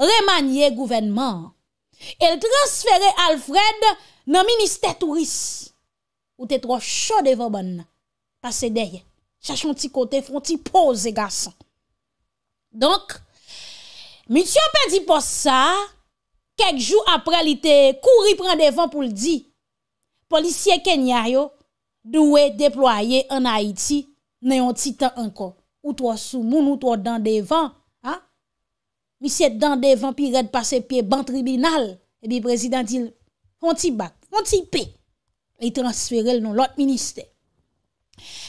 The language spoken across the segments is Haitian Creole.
remanye gouvenman, el transfere Alfred nan Ministè Touriste, ou te tro chode voban nan, ta sedeye, chachon ti kote, fon ti pose gason. Donk, mi tiyon pedi po sa, kek jou apre li te kouri pran devan pou ldi, polisye Kenya yo, dwe deploye an Haiti, neon ti tan anko, ou twa sou moun, ou twa dan devan, mi se dan devan pi red pa se pi ban tribunal, e bi prezidentil honti bak, honti pe, li transfere l non lot minister.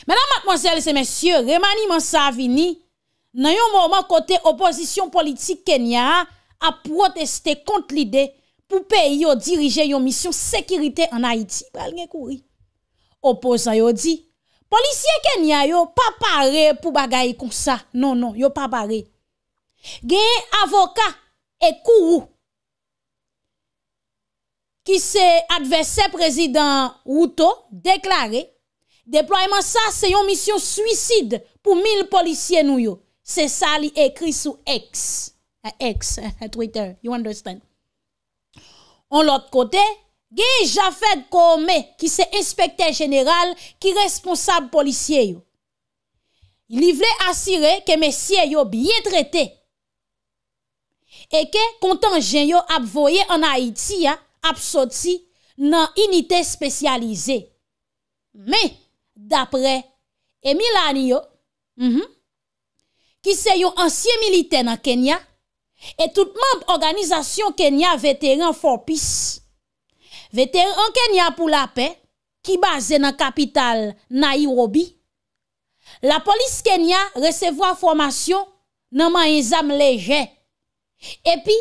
Mèdame, mademoiselles et messieurs, remaniment sa avini, nan yon mouman kote oposisyon politik Kenya a proteste kont lide pou pe yon dirije yon misyon sekirite an Haiti. Bal nge kouri. Opoza yon di, polisyen Kenya yon pa pare pou bagay kon sa. Non, non, yon pa pare. Gen avoka e kou ou ki se advese prezident Woutou deklare deploye man sa se yon misyon suicide pou mil polisye nou yo. Se sa li ekri sou X. Eh, X, eh, Twitter, you understand. On l'ot kote, gen Jafed Koume ki se inspektè general ki responsab polisye yo. Li vle asire ke mesye yo biye trete e ke kontanjen yo ap voye an Haiti ya ap soti nan unitè spesyalize. Me, dapre Emil Ani yo, mhm, ki se yo ansye milite nan Kenya, e toutmanp organizasyon Kenya Veteran for Peace, Veteran Kenya pou la pe, ki baze nan kapital Nairobi, la polis Kenya resevo a formasyon nan manye zam lejey, Epi,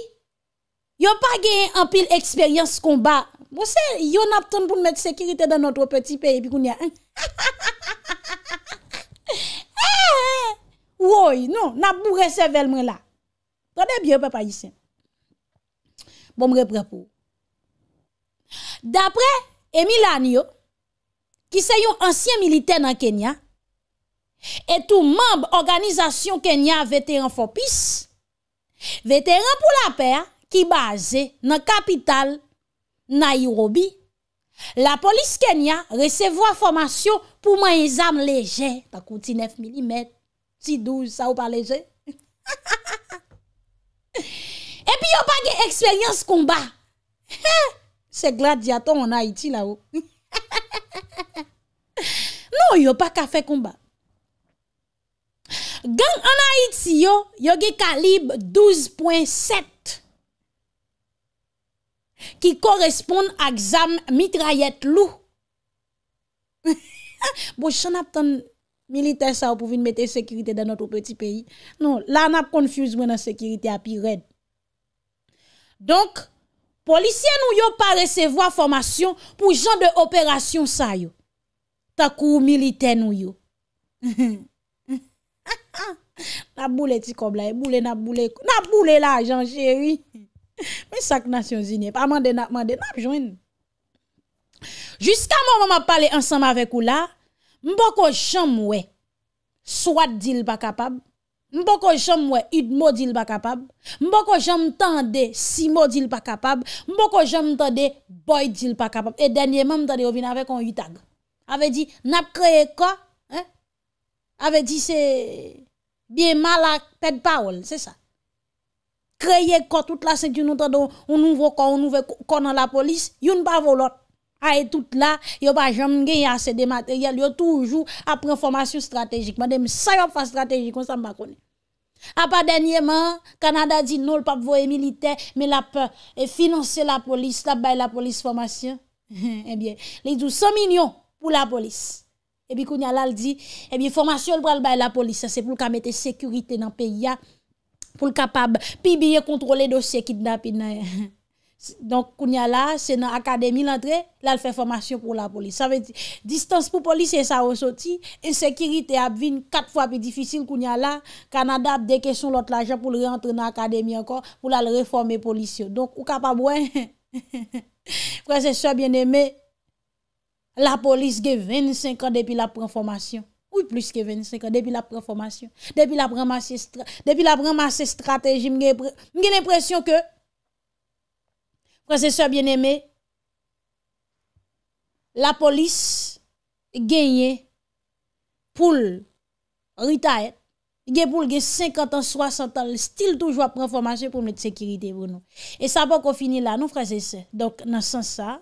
yo pa genye anpil eksperyans konba, mwose, yo nap ton pou mwen sekirite dan notro peti peye, epi kounye, woy, nou, nap mwou resevel mwen la. Kone byo pepa yisen. Bon mwen reprepo. Dapre, emi lanyo, ki se yon ansyen militen an Kenya, etou mamb organizasyon Kenya veteran for peace, Veteran pou la per ki baze nan kapital nan Ayrobi, la polis Kenya resevo a formasyon pou man yon e zam lejen, pa kouti 9 mm, ti 12, sa ou pa lejen. E pi yo pa gen eksperyans koumba, se gladiato an Haiti la ou. Non yo pa kafe koumba. Gan anayit si yo, yo ge kalib 12.7. Ki koresponde ak zam mitrayet lou. Bo chan ap tan milite sa ou pou vin mette sekirite den noto preti peyi. Non, la an ap konfuse mwen an sekirite api red. Donk, polisyen nou yo pa resevo a formasyon pou jan de operasyon sa yo. Takou milite nou yo. Hihi. Nap boule ti kob la e. Boule nap boule. Nap boule la ajan cheri. Men sak nasyon zinye. Pa mande nap mande. Nap jwen. Jiska moun moun ap pale ansam avek ou la. Mbok o jom we. Swat dil pa kapab. Mbok o jom we. Id mo dil pa kapab. Mbok o jom tan de. Si mo dil pa kapab. Mbok o jom tan de. Boy dil pa kapab. E denye moun tan de. O vin avek on yi tag. Ave di. Nap kreye ko. Ave di se... bien mal à tête parole, c'est ça. Créer quoi toute la ceinture, nous avons un nouveau corps, un nouveau corps dans la police, yon pas a Aïe tout là, yo pas jamais gagné assez de matériel, yo toujours après formation stratégique. Madame, ça yon pas stratégique, on s'en pas A pas dernièrement, Canada dit non, le pape voie militaire, mais la peur et financer la police, la bail la police formation. eh bien, les dit 100 millions pour la police. Ebi kounya lal di, ebi eh formasyon l pral bay la polisyon, se pou l ka mette sekurite nan peya pou l kapab. Pi biye kontrole dosye kidnap inay. Donk kounya lal, se nan akademi l antre, lal fè formasyon pou la polisyon. Distans pou polisyon sa wosoti, ensekirite ap vin kat fwa pi difisyon kounya lal. Kanada ap deke son lot la jan pou l rentre nan akademi ankon pou l al reforme polisyon. Donk ou kapab wè, prese so bien eme. La polis ge 25 an depi la preformasyon. Ou y plus ge 25 an depi la preformasyon. Depi la premanse strategi. M gen epresyon ke, prese se bien eme, la polis genye pou l rita et, gen pou l gen 50 an, 60 an, le stil toujwa preformasyon pou m net sekirite pou nou. E sa bon kon fini la nou prese se. Donk nan sens sa,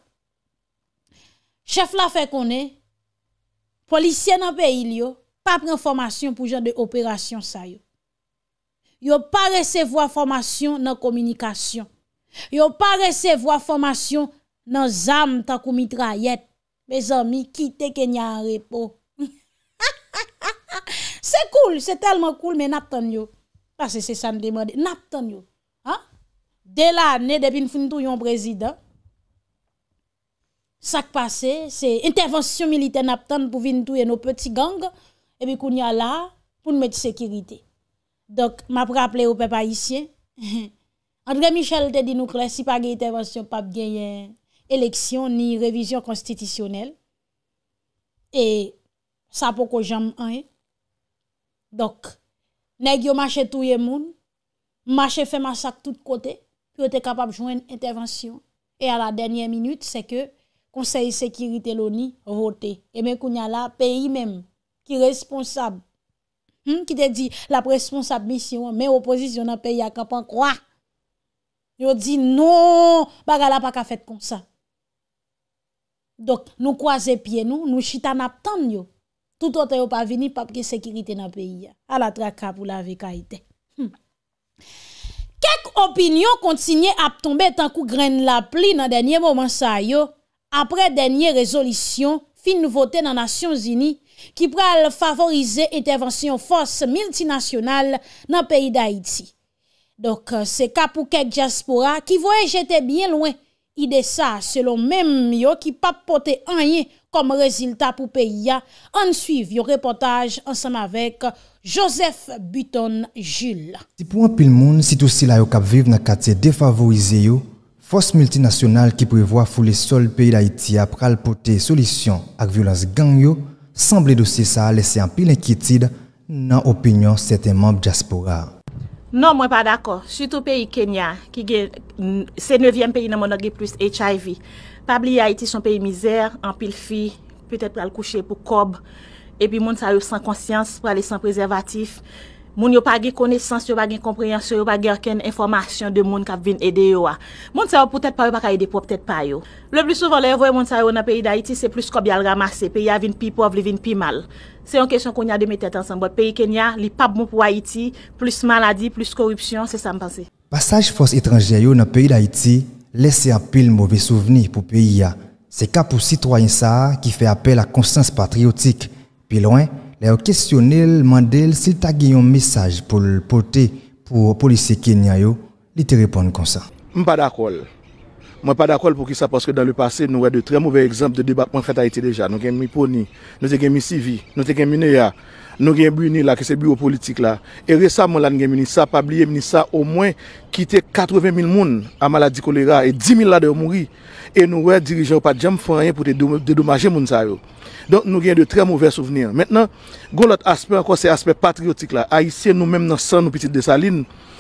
Chèf la fè konè, polisyè nan peyi li yo, pa pren formasyon pou jò de operasyon sa yo. Yo pa resevo a formasyon nan komunikasyon. Yo pa resevo a formasyon nan zanm takou mitrayet. Me zanmi, ki te kenyarepo. Se koul, se telman koul, men nap ton yo. Pasè se san demode, nap ton yo. De la anè, depen foun tou yon prezident, Sak pase, se intervensyon militen ap tan pou vin touye nou peti gang, e bi koun ya la pou nou meti sekirite. Dok, map raple ou pe pa isye. Andre Michel te di nou kre, si pa gen intervensyon, pa gen yen eleksyon ni revizyon konstitisyonel. E sa pou ko jam ane. Dok, ne gyo mache touye moun, mache fe masak tout kote, pou yo te kapab joun en intervensyon. E a la denye minute, se ke... Konseye sekirite louni, vote. E men kou nya la, peyi men, ki responsab. Ki te di, la responsab misyon, men opozisyon la peyi a kapan, kwa? Yo di, nou, baga la pa ka fet konsa. Dok, nou kwa zepye nou, nou chita nap tan yo. Toutote yo pa vini, papke sekirite na peyi ya. A la traka pou la veka ite. Hmm. Kek opinyon kontinye ap tombe tan kou gren la pli nan denye momen sa yo? apre denye rezolisyon fin nouvote nanasyon zini ki pral favorize intervensyon fos miltinasyonal nan peyi da iti. Dok euh, se kap pou kek diaspora ki voye jete bien lwen ide sa selon menm yo ki pap pote anye kom reziltat pou peyi ya an suiv yo reportaj ansam avek Joseph Buton Jules. Ti pou an pil moun si tout si la yo kap viv nan kate defavorize yo Fos multinasyonal ki prevoa fwou li sol peyi d'Haïti ap pral pote solisyon ak violans gangyo, sanble dosi sa a lese anpil enkitid nan opinyon setenman Pjaspora. Non, mwen pa dako. Soutou peyi Kenya, ki gen se 9e peyi nan moun agi plus HIV. Pabli Haïti son peyi mizer, anpil fi, pwete pral kouche pou kob, epi moun sa yon san konsyans pral lisan prezervatif. Moun yo pa gen connaissance, yo pa gen compréhension, yo pa gen aucune information de moun k'ap vin aider yo. Moun peut-être pas yo pa aider peut-être pas yo. Le plus souvent les gens moun sa yo dans pays d'Haïti, c'est plus comme yal ramasser, pays a vin pi pauvre, li vin pi mal. C'est une question qu'on a de mettre ensemble. Le Pays Kenya, li pas bon pour Haïti, plus maladie, plus corruption, c'est ça me penser. Passage force étrangère dans le pays d'Haïti, laisse un pile mauvais souvenir pour pays C'est cas pour citoyen ça qui fait appel à conscience patriotique. Puis loin, les questionnel, Mandel, s'il t'a un message pour le porter pour les policiers Kenya, ils te répondent comme ça. Je ne suis pas d'accord. Mwen pa dakol pou ki sa, paske nan le pase nou wè de trè mouvè exemple de debatman fèta iti deja. Nou gen mi poni, nou gen mi sivi, nou gen mi nè ya, nou gen bi ni la, ki se bi ou politik la. E resamon la, nou gen mi ni sa, pabliye mi ni sa, ou mwen kite 80.000 moun a maladi kolera, e 10.000 la de ou mouri. E nou wè dirijan ou pa djem fanyen pou te dedomaje moun sa yo. Don nou gen de trè mouvè souvenir. Mètenan, goun lot asper kon se asper patriotik la. A isye nou mèm nan san nou piti de salin,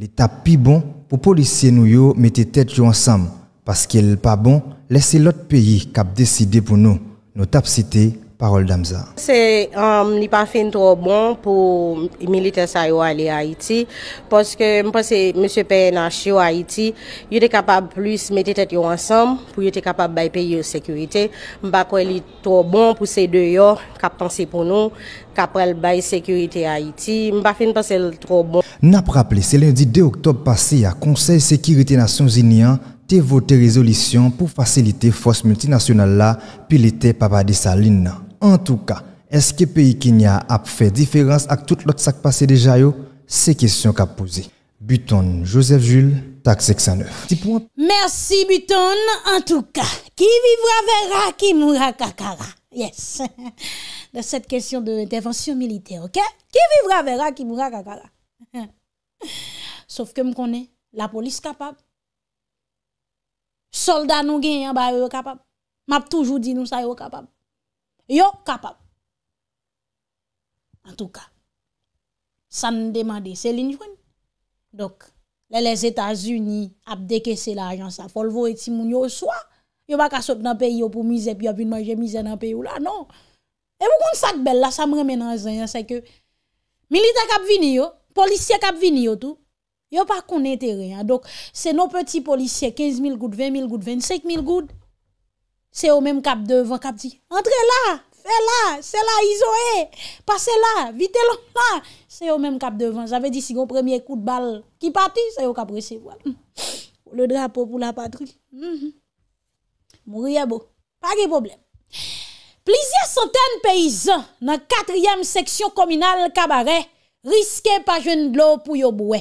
Les tapis bon pour policiers nous mettez tête ensemble parce qu'il pas bon laisser l'autre pays cap décider pour nous nous tapis cité Parole d'Amza. C'est um, euh, n'est pas fin trop bon pour militaires ça ont aller à Haïti parce que je pense monsieur PNH à Haïti, il était capable plus mettre les têtes ensemble pour être capable de payer la sécurité. pense quoi est trop bon pour ces deux là qu'a penser pour nous, qu'après le la sécurité à Haïti. pense fin penser trop bon. N'a rappelé c'est lundi 2 octobre passé à Conseil sécurité Nations Unies a hein, voté résolution pour faciliter force multinationale là puis l'été papa des en tout cas, est-ce que le pays n'a a fait différence avec tout l'autre sac passé déjà C'est question qu'a posée. Buton Joseph Jules, taxe 609. Merci Buton, en tout cas. Qui vivra verra, qui mourra kakara. Yes. Dans cette question de l'intervention militaire, ok? Qui vivra verra, qui mourra kakara. Sauf que me connais, la police capable. Soldats nous gagnent, bah, capable. M'a toujours dit nous ça capable yo capable. En tout cas, ça ne demande, c'est l'injouen. Donc, les États-Unis ont décaissé l'argent, ça faut le voir et si yo soit. Yo pas qu'à dans pays pour miser puis manger misère dans pays là, non. Et vous connaissez ça belle là, ça me ramène dans c'est que militaire k'ap vini yo, policier k'ap vini tout. Yo pas qu'on intérêt. Hein. Donc, c'est nos petits policiers 15 000 gouttes, 20 000 gouttes, 25 000 gouttes Se yo menm kap devan kap di. Entre la, fe la, se la izoe, pase la, vite lon la. Se yo menm kap devan. Zave di sigon premye kou de bal ki pati, se yo kap resi. Hmm. Le drapo pou la patri. Hmm. Mou ria bo. Pake problem. Plizye soten peyizan nan katriyem seksyon kominal kabare, riske pa jwen dlo pou yo boue.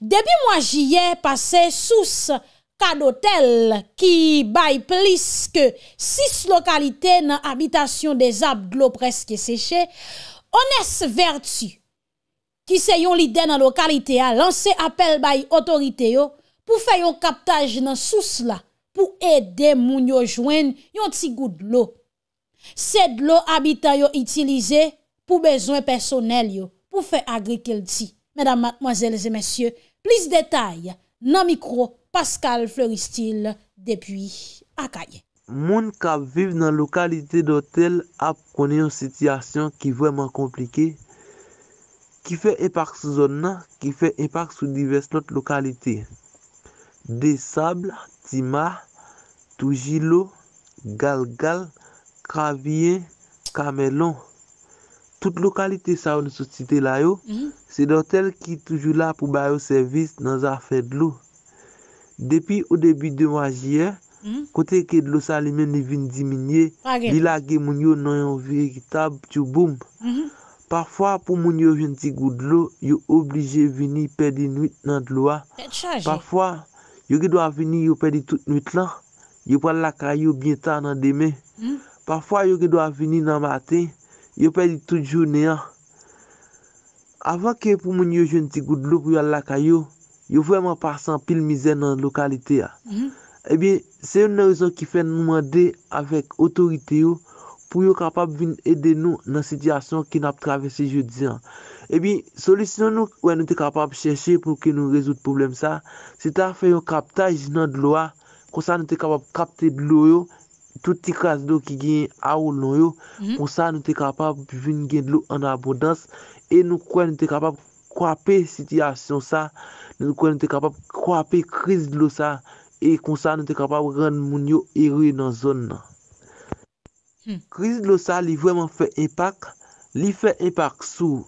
Debi mwa jye pase sous, pa do tel ki bay plis ke 6 lokalite nan abitasyon de zab glop reske seche, on es vertu ki se yon li den nan lokalite a lanse apel bay otorite yo pou fe yon kaptaj nan souse la pou ede moun yo jwen yon ti gout glop. Sed glop abitay yo itilize pou bezon personel yo pou fe agrikel ti. Medan madmoazelze mesye, plis detay nan mikro, Pascal fleuristil depi Akaye. Moun kap vive nan lokalite dotel ap konen yon sityasyon ki vweman komplike. Ki fe epak sou zon nan, ki fe epak sou divers lot lokalite. De sabl, tima, toujilo, galgal, kravien, kamelon. Tout lokalite sa ou nou sou site la yo. Mhm. Se dotel ki toujou la pou bayo servis nan zafèd lou. Depi ou debi de mwa jye, hmm? kote ke dlo salime ne vin di minye, li lage moun yo nan yon vi ekitab chou boum. Hmm? Parfwa pou moun yo jen ti goudlo, yo oblije vini perdi nwit nan dlo a. Parfwa, yo ge dwa vini yo perdi tout nwit lan, yo pal lakay yo bientan nan deme. Hmm? Parfwa yo ge dwa vini nan maten, yo perdi tout jounen. Avan ke pou moun yo jen ti goudlo kou yal lakay yo, yo vwèman par san pil mizè nan lokalite mhm. eh ya. Ebi, se yon nan rezon ki fè nou mwande avèk otorite yo pou yo kapab vin edè nou nan sityasyon ki nap travesse je diyan. Ebi, solisyon nou wè nou te kapab chèche pou ki nou rezout problem sa, se ta fè yo kaptaj nan dlo a, kon sa nou te kapab kapte blou yo, touti mhm. kras do ki genye a ou non yo, kon sa nou te kapab vin genye dlo an abodans, e nou kwen nou te kapab kapte. kwape sityasyon sa, nou kwen nou te kapab kwape kriz lo sa, e kon sa nou te kapab gen moun yo erwe nan zon nan. Hmm. Kriz lo sa li vweman fe impak, li fe impak sou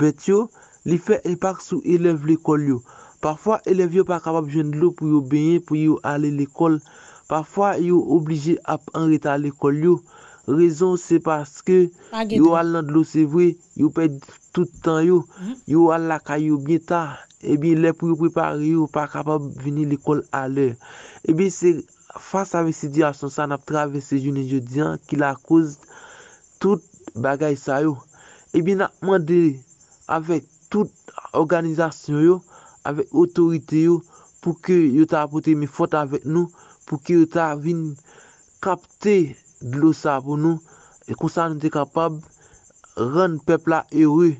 bet yo, li fe impak sou elev l'ekol yo. Parfwa elev yo pa kapab jen lo pou yo benye, pou yo ale l'ekol. Parfwa yo oblije ap anreta l'ekol yo. Rezon se paske yo al nan lo se vwe, yo pe dik tout tan yo, hmm? yo al laka yo bne ta, ebi eh le pou yo prepare yo, pa kapab vini l'ekol ale. Ebi se, fasa ve si di asosan ap travese jouni joudian, ki la kouz tout bagay sa yo. Ebi eh na mande, avek tout organizasyon yo, avek otorite yo, pou ke yo ta apote mi fote avek nou, pou ke yo ta avin kapte dlo sa pou nou, e kon sa nou te kapab, ren pepla erwe,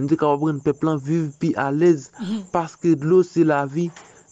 Nou te kapabre nou pe plan vive pi alez Paske dlò se la vi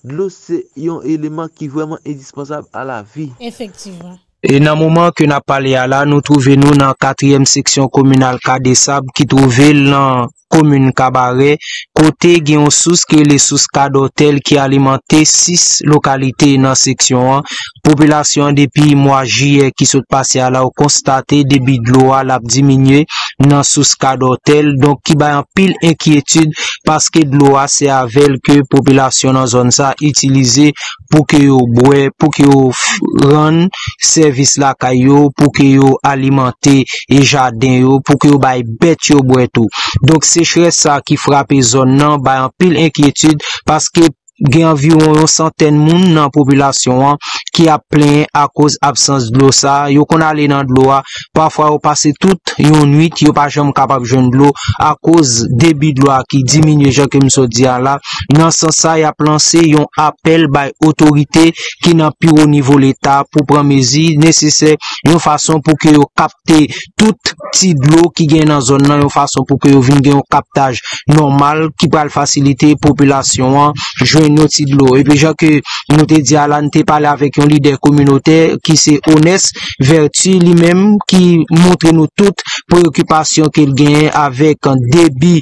Dlò se yon eleman ki vwèman Edisponsab a la vi E nan mouman ke na pale ala Nou touve nou nan katriyem seksyon Komunal ka de sab ki touve Lan komoun kabare. Kote gen souz ke le souz kadotel ki alimante 6 lokalite nan seksyon an. Populasyon depi mwa jye ki sot pase ala ou konstate debi dloa lap diminye nan souz kadotel donk ki bayan pil enkyetud paske dloa se avel ke populasyon nan zon sa itilize pouke yo bwe, pouke yo fran, servis lakay yo, pouke yo alimante e jaden yo, pouke yo bay bet yo bwe tou. Donk se chwe sa ki frapi zon nan bayan pil enkyetid paske gen avyo yon santen moun nan populasyon an, ki ap plen a koz absans dlo sa, yo kon ale nan dlo a, pafwa ou pase tout yon nwit, yo pa jom kapak joun dlo a koz debi dlo a ki diminye jen kem so diya la nan san sa, yon ap lanse, yon apel bay otorite, ki nan pi ou nivou l'eta, pou pran mezi nese se, yon fason pou ke yo kapte tout ti dlo ki gen nan zon nan, yon fason pou ke yo vin gen yon kaptaj normal, ki pral fasilite populasyon an, joun noti dlo. E peja ke nou te di alante pale avek yon lider komunote ki se ones vertu li menm ki montre nou tout Preokipasyon ki genye avèk an debi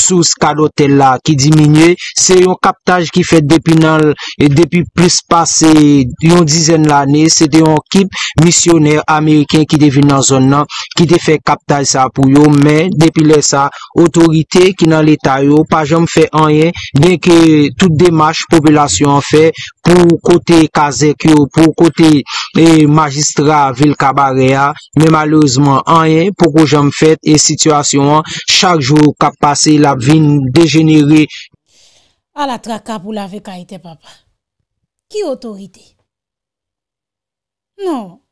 sou skado tel la ki diminye, se yon kaptaj ki fè depi plus pase yon dizen l'anè, se de yon kip misyoner Ameriken ki devine nan zon nan ki defè kaptaj sa pou yon, men depi le sa otorite ki nan l'Etat yon pa jom fè anyen den ke tout demache populasyon an fè. pou kote Kazekyo, pou kote e, Magistra Vilkabareya, me malouzman anye pou kou jom fèt e situasyon chak jou kap pase la vin dejenere. A la tra kap ou la vek a ite papa. Ki otorite? Non.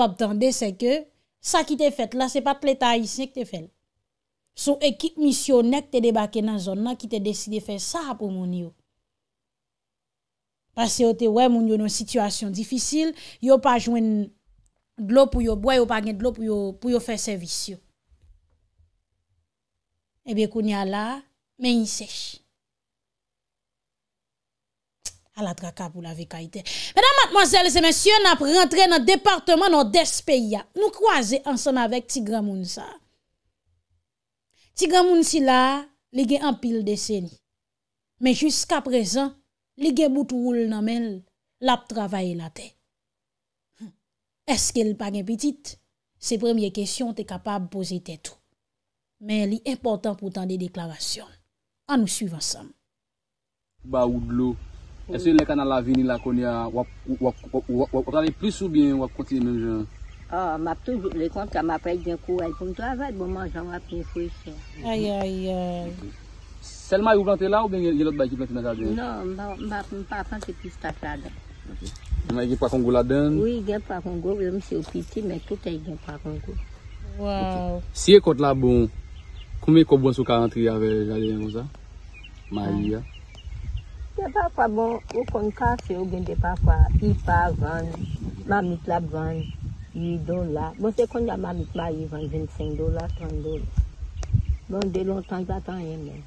Poptan de se ke sa ki te fet la se pa ple ta yisne ki te fel. Sou ekip misyonek te debake nan zon nan ki te deside fe sa ha pou moun yo. Pase yo te we moun yo nan situasyon difisil, yo pa jwen glop pou yo boy, yo pa gen glop pou yo fe servisyon. Ebe koun ya la, men yi sechi. la traka pou la veka ite. Mèdèm matmazèl se mèsyon ap rentre nan departement nan despèya. Nou kwaze ansan avèk Tigran Mounsa. Tigran Mounsi la li gen anpil deseni. Mè jysk ap rezan li gen boutou oul nan men lap travaye la te. Eske l pa gen petit se premye kèsyon te kapab pose te tou. Mè li important pou tan de deklarasyon an nou suiv ansan. Ba ou glou E se yon lè ka nan la vini la konya, wakot avè plus ou bè wakoti yon nan jan? Oh, map toujou, lè konti yon mapay jen kou wè. Kon tou avè, bon manjan wap yon fwè. Aya, aya. Sel mayou plante la ou gen yon lòt bay ki plante nan jan? Non, mpapante pwistat la den. Maye gen prakongo la den? Oui, gen prakongo. Wè mse ou piti, mè toutè gen prakongo. Waw. Si yon konti la bon, koume kòp wansou ka antri avè jadè yon zan? Maye ya. Bon, ou kon ka se ou gen de pa kwa, i pa van, ma mit la ban, i do la. Bon se kon ya ma mit la, i van 25 dola, 30 dola. Bon de lontan jatayen men.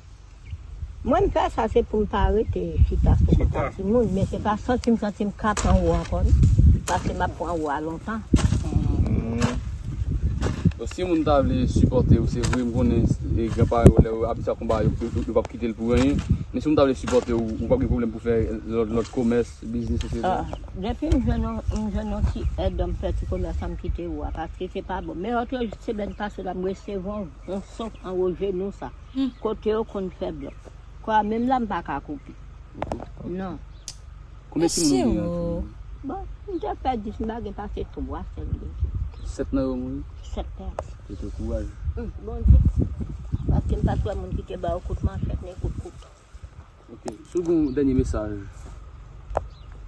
Mwen mi ka sa se pou parete, si pa se pou pasi moun, men se pa 100 tim, 100 tim, 4 an wakon, pasi ma pou an wak lontan. Hmm. Si moun ta vle supporte ou se vwe mkonen e grapa ou le ou apisa koumba yo pou kite l pou venye, ni si moun ta vle supporte ou mkonke ah, problem pou fwe lor lor komers, biznis, sosye lor? Depi mwen jenon si edon fwe ti komersan mkite ou a, paske se pa bon. Me hot yo jitse ben pa se la mwen sevan, mwen son an ou jenon sa, kote yo kon fwe blok. Kwa, menm la mpa ka koupi. Nan. Koume si moun yo? Bon, mwen te fwe disma gen pa se koumba se mwen ti. 7 bon nan yo mwen? 7 nan. Petro kouwaj. Bon, bon. Bakke mwen patwa mwen pite ba wakout man, chepne wakout. Ok, sou goun denye mesaj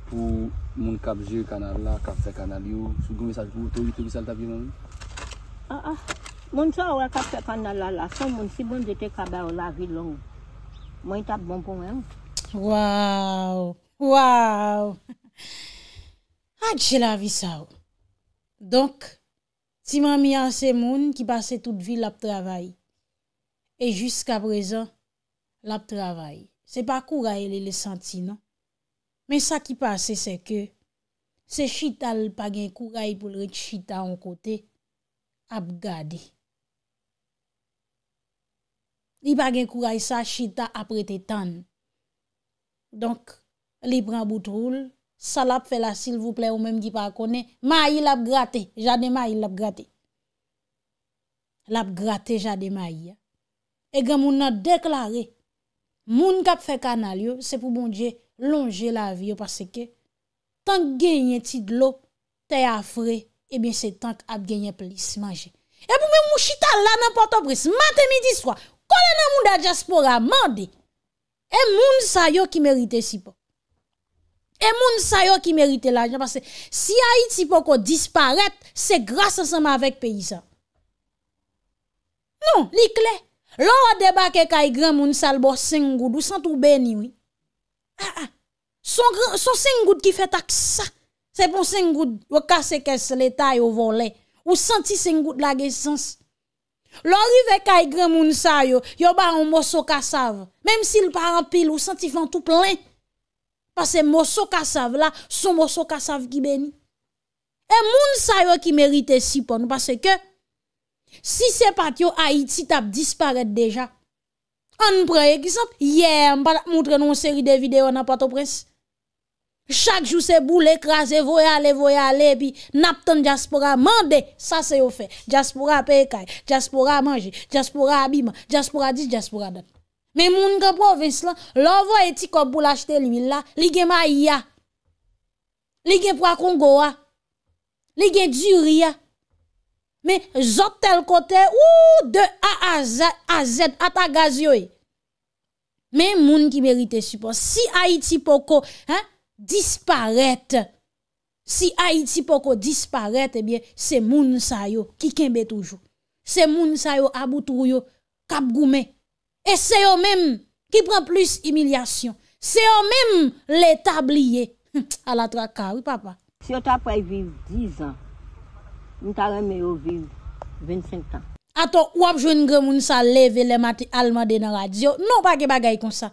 pou moun kapje kanal la, kapje kanal yo, sou goun mesaj pou moun towi, towi sal tapye mwen? A ah, a, ah. moun sa wakapje kanal la la, sa moun si bon dete kabe w la vi lon, mwen tap bon pou mwen. Wow! Wow! Adje la vi sa w. Oh. Donk, Ti man mi an se moun ki pase tout vil ap travay. E jusqu ap rezan, lap travay. Se pa kou ray li e le senti nan. Men sa ki pase se ke, se chita li pa gen kou ray e pou li chita an kote, ap gade. Li pa gen kou ray e sa, chita ap rete tan. Donk, li pran boutroul, Salap fè la s'il vous plè ou mèm di pa akone, ma yi lap grate, jade ma yi lap grate. Lap grate jade ma yi. E gen moun nan deklare, moun kap fè kanal yo, se pou moun diye longe la vi yo, pase ke, tan genye ti d'lop, te afre, e ben se tan ap genye plis manje. E pou moun mou chita la nan potopris, matè midi swa, konen nan moun da diaspora mande, e moun sa yo ki merite si po. E moun sa yo ki merite la, si a iti pou ko disparete, se grasa seman vek peyi sa. Non, li kle. Lo a deba ke kay gre moun sal bo seng goud, ou sent ou ben yoy. Ah, ah. Son seng goud ki fet ak sa. Se bon seng goud, wakase kes letay ou vole. Ou senti seng goud la gesans. Lo ri vek kay gre moun sa yo, yo ba an moun soka sav. Mem si l pa an pil, ou senti fantou plen. Pase moso kasav la, son moso kasav ki beni. E moun sa yo ki merite sipon. Pase ke, si se pat yo, Haiti tap disparet deja. An pre ekisemple, ye, mpa la moutre nou seri de videyo na pato pres. Chak jou se boule, krasi, voye ale, voye ale, pi nap ton jaspora mande. Sa se yo fe, jaspora peyekay, jaspora manje, jaspora abima, jaspora dis, jaspora dat. Men moun gen pou oves lan, lovo eti koubou lajte li mi la, li gen ma iya, li gen pou akongowa, li gen djuria, men zot tel kote, ou de a a zed, ata gaz yo e. Men moun ki merite si pou. Si Haiti pou kou, disparète, eh si Haiti pou kou disparète, se moun sayo, ki kenbe toujou, se moun sayo abu touyo, kap goume, E se yo mèm ki pren plus imilyasyon. Se yo mèm l'etabliye. A la traka, wou papa. Si yo ta pre viv 10 an, mèm ta reme yo viv 25 an. Ato, wap joun gen moun sa leve le mati alman de nan radio. Non pa ge bagay kon sa.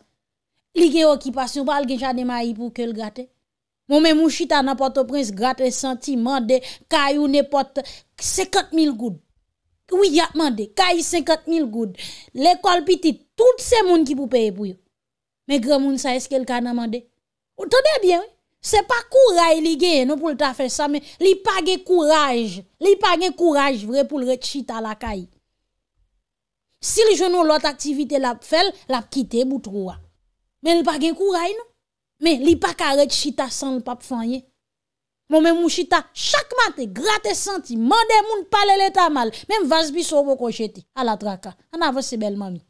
Li gen yo ki pasyon, pa al gen jan de ma yi pou ke l'gate. Mou mèm mou chita nan poto prens, gate senti mande, ka yon ne pot 50.000 goud. Ou ya mande, ka yi 50.000 goud, l'ekol pitit, tout se moun ki pou peye pou yo. Me gremoun sa eske l ka nan mande. Ou tonde bien, se pa kouray li genye nou pou l ta fè sa, men li pa gen kouraj, li pa gen kouraj vre pou l rechita la ka yi. Si li jenou lot aktivite la pfèl, la pkite boutroua. Men li pa gen kouray nou. Men li pa ka rechita san l pap fanyen. Mwen mwen mou chita, chak mante, grate senti, mande moun pale leta mal. Menm vas bi sou bo kou chete. A la traka. An avan se bel mami.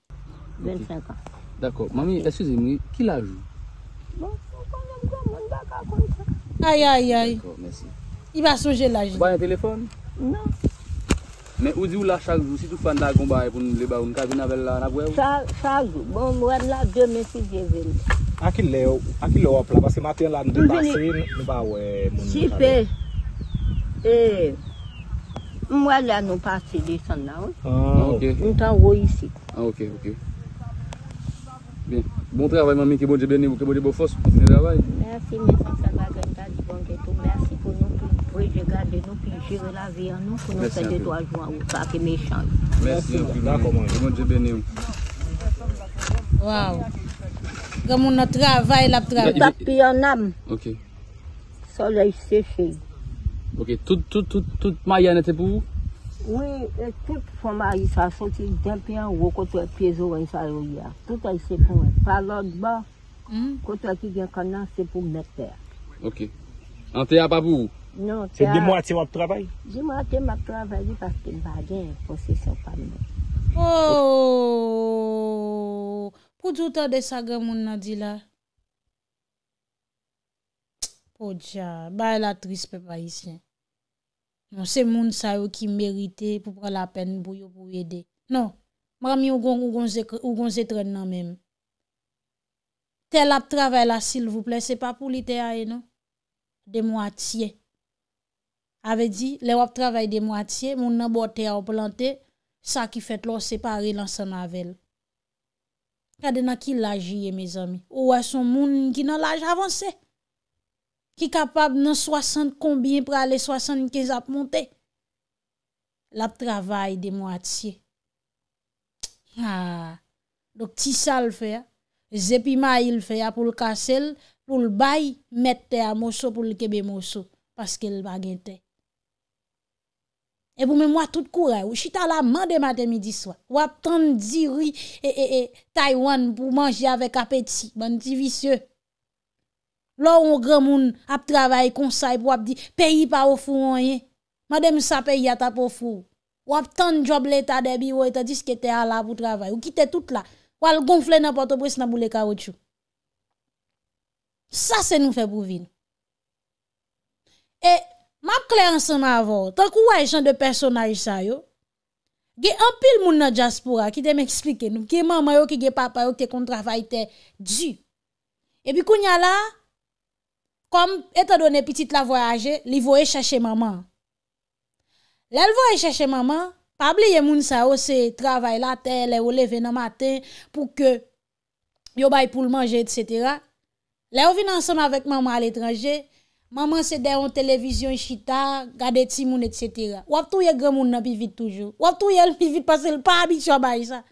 25 ans. Dako, mami, esuze mou, ki la jou? Bon, mwen moun moun, moun baka konjta. Ayayay. Diko, mersi. Iba sou jel la jou. Mwen moun moun? Nan. Men ou di bon, ou la chagzou, si tou fanda kon baye pou nou le ba ou, nou ka gina vel la nagwe ou? Chagzou, bon mwen la diyo men fi diye ven. Aki le ou, aki le ou ap la, paske maten la nou de basi, nou ba we. Si pe, mwen la nou pasi de san la ou, nou tan wou isi. Ok, ok. Bien, bon travay mami, ki bon diye beni ou ki bon diye bo fos, ki bon diye travay. Mersi mwen, mwen sa bagay, mwen sa di bon de tou, mersi pou nou. Wè jè gade nou pi jire la vè yon nou Foun nou sète dwajou an ou Takè me chan Mèsi yon pi La komany Yon moun dje bè ni yon Wè yon Gamoun nou travè il ap travè Yon tapè yon nam Ok Solè yon se fè Ok Tout maya nè te pou Wè Tout fò maya yon sa sòtè Dempè an ou Kote yon pè zò wè yon sa yon yon Tout yon se pou Palòd ba Kote yon ki gen kanan Se pou mè pè Ok Antè apapou ou Non, se de mwati mwap travay? De mwati mwap travay, parce ke mwajen, posi sou pan mwen. Pou djoutan de sa gen moun nadila? Pou dja, bay la tris pe bayisyen. Non, se moun sa yo ki merite pou pralapen bou yo pou yede. Non, mwami ou gon zetren nan mwen. Tel ap travay la sil, vouple, se pa pou li te eh, ae, non? De mwati e. Ave di, le wap travay de mwatiye, moun nan bote a wap lante, sa ki fet lor separe lan san avel. Kade nan ki lajiye, me zami. Ou wason moun ki nan laji avanse. Ki kapab nan 60 kombin prale 60 nke zap monte. Lap travay de mwatiye. Dok ti sa l fe ya. Zepi mai l fe ya pou l kase l pou l bay mette a mwoso pou l kebe mwoso. Paske l bagente. E pou mè mwa tout kourè. Ou chita la mande matè midi swan. Ou ap tan di ri e e e Taiwan pou manji avè kapèti. Ban di visye. Lò ou mwen grè moun ap travè konsay pou ap di peyi pa wò foun yè. Madè mwen sa peyi atap wò foun. Ou ap tan job leta debi ou etadiske te ala pou travè. Ou kite tout la. Ou al gonfle nè poto pwes nan bou le karotjou. Sa se nou fè pou vin. E Mam kle anson avon, tan kou wè yon de personaj sa yo, ge anpil moun nan jaspura, ki te mè eksplike nou, ge maman yo, ki ge papa yo, ki te kontravay te, di. E bi kou nya la, kom etan donè piti te la voyaje, li voye chache maman. Lè l voye chache maman, pabli yon moun sa yo se travay la te, lè yo leve nan matin, pou ke yo bay poul manje, et cetera. Lè yo vin anson avèk maman al etranje, Maman se deron televizyon chita, gade timoun et setera. Wap touye gremoun nan pi vit toujou. Wap touye l mi vit pasel pa abit chabay sa.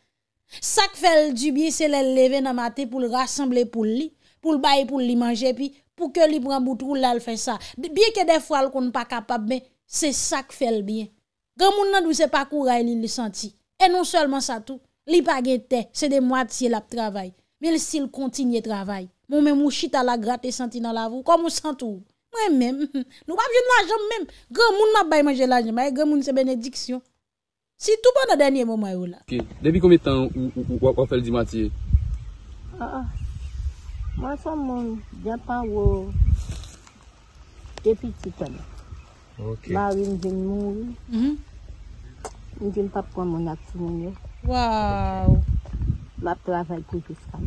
Sak fel di bi se l leve nan mate pou l rassemble pou l li, pou l bay pou l li manje pi, pou ke li pran boutrou l al fe sa. Biye ke defwal kon pa kapab ben, se sak fel bi. Gremoun nan dwi se pakouray li li senti. E non selman sa tou. Li pa gen te, se de mwad si l ap travay. Me li si l kontinye travay. Mou men mou chita la grat te senti nan la vou. Kom ou sentou ou? Mwen men, nou wap jen wajan men, gwen moun wap bay manjelajman, gwen moun se benediksyon. Si tou bon a denye mou mwen yo la. Depi kome tan ou wak wak wak fèl di matye? Ah, ah. Mwen san moun, jen pa wou, depi titan. Ok. Mwen jen moun, mhm. mwen jen pap kwa moun ak sou moun yo. Wou. Mwen ap travay koukis kan.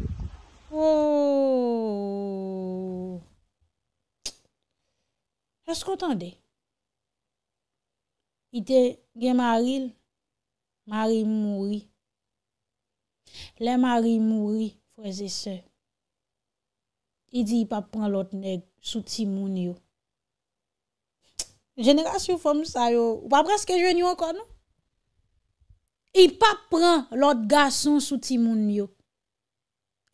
Wou. Oh. Ya se kontande? Ite gen maril, mari mouri. Le mari mouri, fweze se. I di i pa pran lot neg sou ti moun yo. Jenerasyon fwem sa yo, wapre sken jwen yo ankon nou? I pa pran lot gason sou ti moun yo.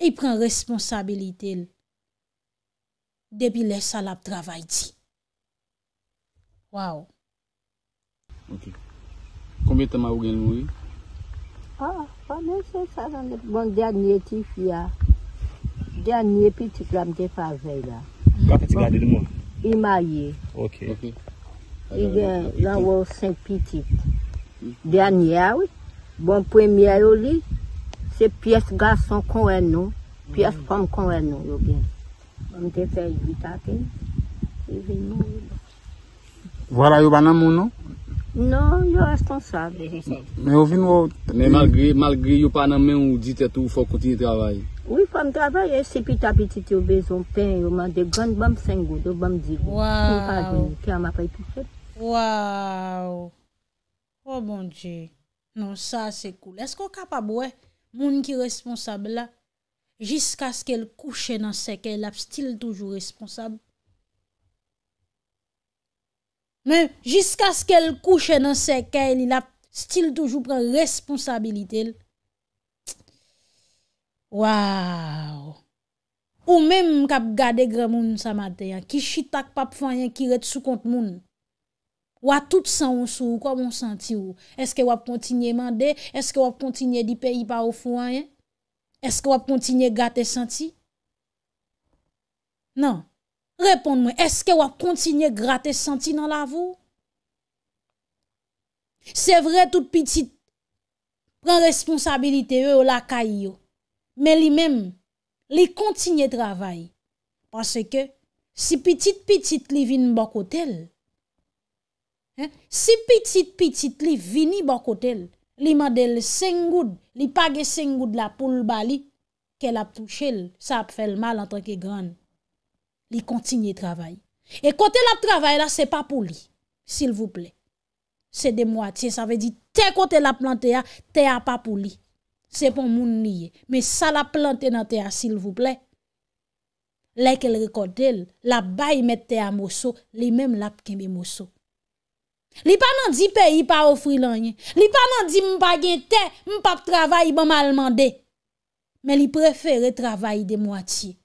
I pran responsabilite l. Depi le salap travay ti. Waw Ok Koume te ma ou gen nou e? A, ah, fane se sa zanep Bon de hmm. a niye ti fia De a niye pitik la mte faze la Gapet ti gade di moun? Ima ye Ok Igen lan wou sen pitik De a niye awi Bon premye ou li Se piyes gason kon en nou hmm. Piyes pon kon en nou yo gen Mte fe yi bitake Yi ven moun ou Vo la yo banan moun nou? Non, yo responsable. Men oh, yo vin nou... Men mal gri yo panan men ou dite tou fò koutine travaye? Oui fò koutine travaye, sepi ta piti te yo bezon pen, yo mande gwan bam sengou, do bam digou. Wow! Kè an mapay pou fè. Wow! Oh bon diè, nan sa se koule. Eskò kapab wè moun ki responsable la? Jiska skèl kouchè nan seke, el ap stil toujou responsable. Men, jiska skel kouche nan sekel, il ap stil toujou pren responsabilite el. Waw! Ou men m kap gade gre moun sa mate, ki chitak pap fwa yon ki ret sou kont moun. Ou a tout san ou sou, kwa moun santi ou? Eske wap kontinye mande? Eske wap kontinye di peyi pa ou fwa yon? Eske wap kontinye gate santi? Nan! Repon mwen, eske wap kontinye gratè senti nan la vou? Se vre tout pitit, pran responsabilite yo la kay yo. Men li men, li kontinye travay. Pase ke, si pitit pitit li vin bok otel, si pitit pitit li vini bok otel, li madel sengoud, li page sengoud la pou l bali, ke la pou chel, sa ap fel mal antre ke gran. li kontinye travay. E kote la travay la, se pa pou li, sil vouple. Se de mwatiye, sa ve di, te kote la plante ya, te ya pa pou li. Se pon moun niye. Me sa la plante nan te ya, sil vouple. Lek el rekote el, la bay mette ya mwoso, li mem lap keme mwoso. Li pa nan di peyi pa ofri lanyen. Li pa nan di mpa gen te, mpa p travay, mpa mal mande. Me li prefere travay de mwatiye.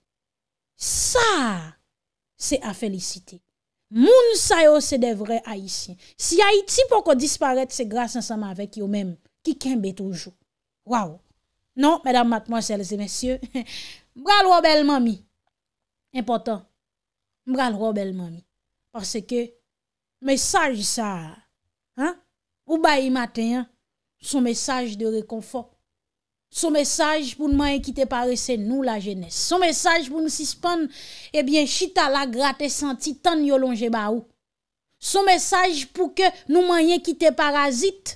Sa, se a felicite. Moun sa yo se devre Haitien. Si Haiti pou kon disparet, se grase ansama avek yo men. Ki kenbe toujou. Waw. Non, medan matman sel se mensye. Mbral wab el mami. Impotant. Mbral wab el mami. Pase ke, mesaj sa. Ou bayi maten, son mesaj de rekonfok. Son mesaj pou nou mayen kite parese nou la jenese. Son mesaj pou nou sispon, ebyen eh chita la gratè senti tan yon lonje ba ou. Son mesaj pou ke nou mayen kite parazit,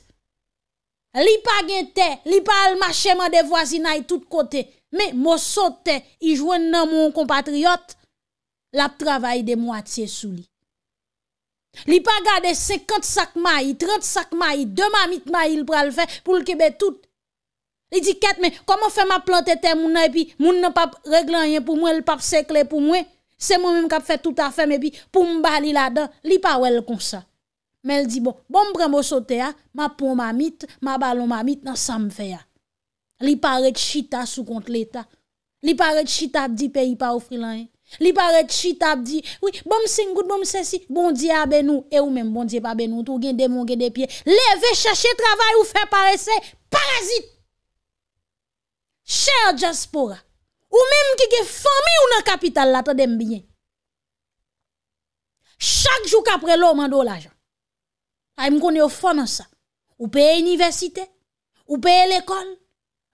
li pa gen te, li pa al machèman de voisina y tout kote, me moso te, i jwen nan moun kompatriot, la p'travay de mou atse sou li. Li pa gade sekant sak may, 30 sak may, 2 mamit may il pral fe pou l'kebet tout, Li di ket men, koman fe ma plantete moun nan epi, moun nan pa reglan yen pou mwen, li pa sekle pou mwen, se moun men kap fe touta fem epi, pou mba li la dan, li pa wel kon sa. Men li di bon, bon mbren bo sote ya, ma pon ma mit, ma balon ma mit, nan sa mfe ya. Li paret chita sou kont l'Etat. Li paret chita ap di peyi pa ou frilanyen. Li paret chita ap di, oui, bon mseng gout, bon msensi, bon diya abenou, e ou men bon diya abenou, tou gen demon gen depye. Leve chache travay ou fe parese, parazit! Cher Jaspora, ou menm ki ge fomi ou nan kapital la ta dem binyen. Chak jou kapre lò man do la jan. Ay m kon yo fò nan sa. Ou peye universite, ou peye l'ekol.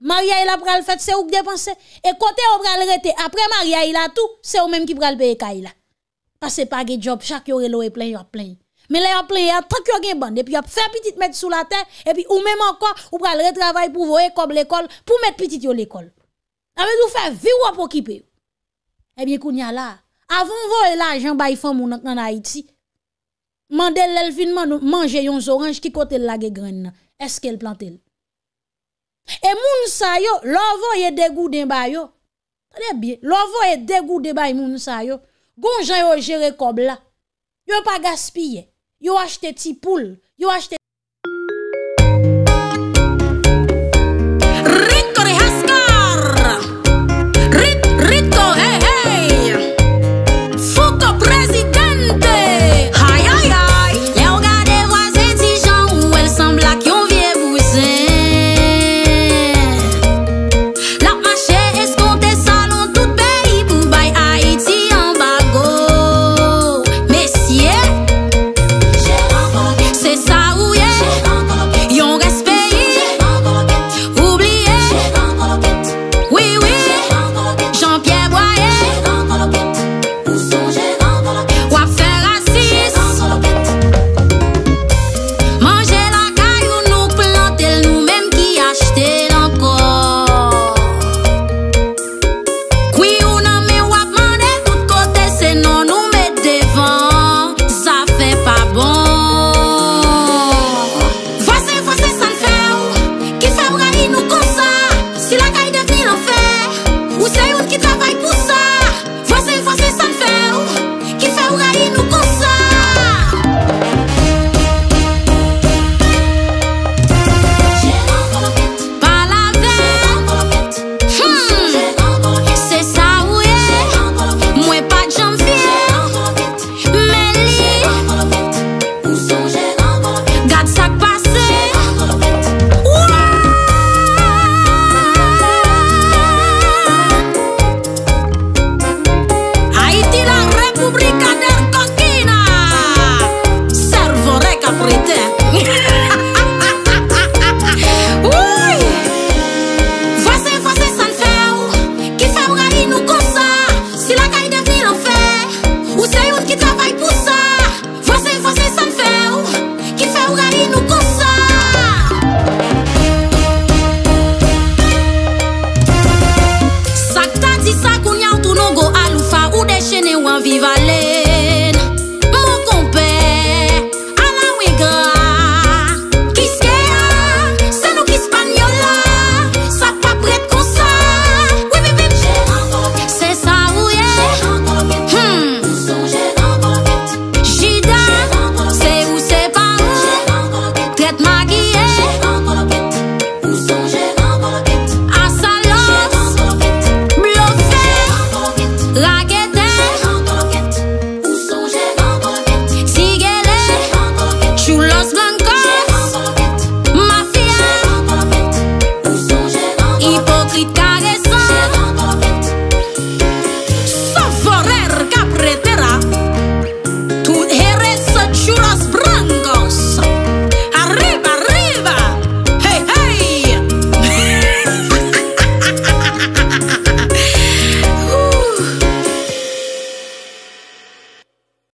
Maria ila pral fèt, se ou k depanse. E kote ou pral rete, apre Maria ila tout, se ou menm ki pral peye kaj la. Ase page job, chak yore lò e plen yop plen yop. Mais là, on plaît, tant que a une bande, et puis y a fait petit mettre sous la terre, et puis ou même encore, ou pral retravail pour voir comme l'école, pour mettre petit yon l'école. Avec ah, vous faire vivre pour occuper. Eh bien, qu'on y a là, avant vous, l'argent, bah, il faut mon en Haïti. Mandel l'elfin mange yon orange qui kote la graine. Est-ce qu'elle plante Et moun sa yo, l'ovo ye dégou de ba yo. Tenez bien, l'ovo ye dégou de ba moun sa yo. Gon jan yo géré comme la. Yo pas gaspiller. yo achete tipul, yo achete